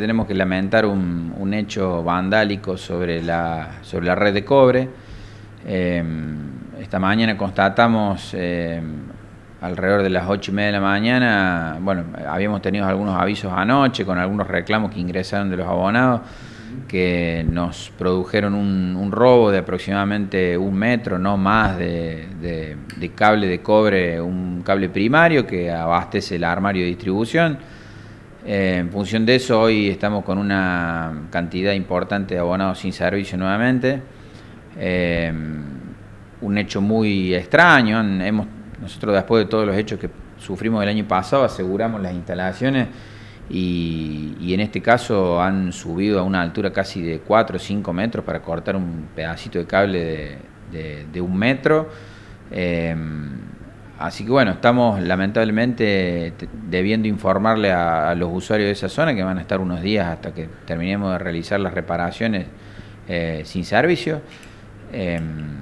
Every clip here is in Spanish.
tenemos que lamentar un, hecho vandálico sobre la, sobre la red de cobre. Em, esta mañana constatamos em, alrededor de las 8 y media de la mañana, bueno, habíamos tenido algunos avisos anoche con algunos reclamos que ingresaron de los abonados que nos produjeron un, robo de aproximadamente un metro, no más, de, cable de cobre, un cable primario que abastece el armario de distribución. Eh, en función de eso, hoy estamos con una cantidad importante de abonados sin servicio nuevamente. Eh, un hecho muy extraño. Hemos, nosotros, después de todos los hechos que sufrimos el año pasado, aseguramos las instalaciones y, en este caso han subido a una altura casi de 4 o 5 metros para cortar un pedacito de cable de, un metro. Eh, Así que bueno, estamos lamentablemente debiendo informarle a, los usuarios de esa zona que van a estar unos días hasta que terminemos de realizar las reparaciones eh, sin servicio. Em,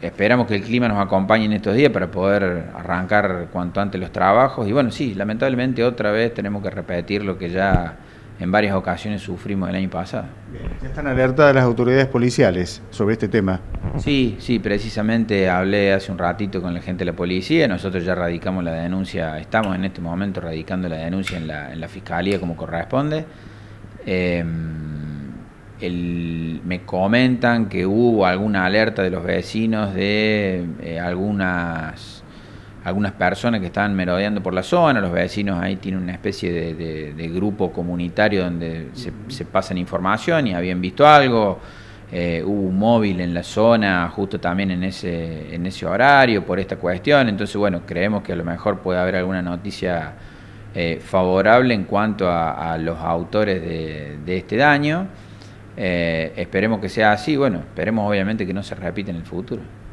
esperamos que el clima nos acompañe en estos días para poder arrancar cuanto antes los trabajos. Y bueno, sí, lamentablemente otra vez tenemos que repetir lo que ya en varias ocasiones sufrimos el año pasado. ¿Ya están alerta las autoridades policiales sobre este tema? Sí, sí, precisamente hablé hace un ratito con la gente de la policía, nosotros ya radicamos la denuncia, estamos en este momento radicando la denuncia en la, fiscalía como corresponde. Em, me comentan que hubo alguna alerta de los vecinos de eh, algunas algunas personas que estaban merodeando por la zona, los vecinos ahí tienen una especie de, grupo comunitario donde se, pasan información y habían visto algo, eh, hubo un móvil en la zona justo también en ese, en ese horario por esta cuestión, entonces bueno, creemos que a lo mejor puede haber alguna noticia eh, favorable en cuanto a, los autores de, este daño. Eh, esperemos que sea así, bueno, esperemos obviamente que no se repita en el futuro.